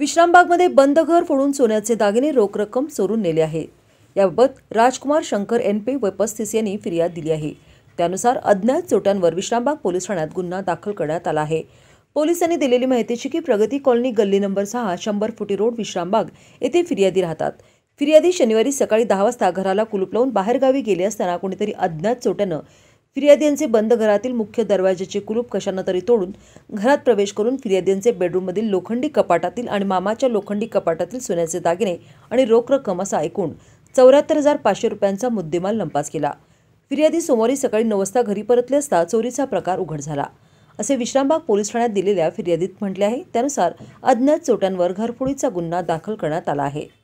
विश्रामबागमध्ये बंद घर फोडून सोन्याचे दागिने रोख रक्कम चोरून नेले आहे याबाबत राजकुमार शंकर एनपी व पस्तीस यांनी फिर्याद दिली आहे त्यानुसार अज्ञात चोट्यांवर विश्रामबाग पोलीस ठाण्यात गुन्हा दाखल करण्यात आला आहे पोलिसांनी दिलेली माहितीची की प्रगती कॉलनी गल्ली नंबर सहा शंभर फुटी रोड विश्रामबाग येथे फिर्यादी राहतात फिर्यादी शनिवारी सकाळी दहा वाजता घराला कुलूप लावून बाहेरगावी गेले असताना कोणीतरी अज्ञात चोट्यानं फिर्यादींचे बंद घरातील मुख्य दरवाज्याचे कुलूप कशानं तरी तोडून घरात प्रवेश करून फिर्यादींचे बेडरूममधील लोखंडी कपाटातील आणि मामाच्या लोखंडी कपाटातील सोन्याचे दागिने आणि रोख रक्कम असा ऐकून चौऱ्याहत्तर हजार पाचशे रुपयांचा मुद्देमाल लंपास केला फिर्यादी सोमवारी सकाळी नऊ वाजता घरी परतले असता चोरीचा प्रकार उघड झाला असे विश्रामबाग पोलीस ठाण्यात दिलेल्या फिर्यादीत म्हटले आहे त्यानुसार अज्ञात चोट्यांवर घरफोडीचा गुन्हा दाखल करण्यात आला आहे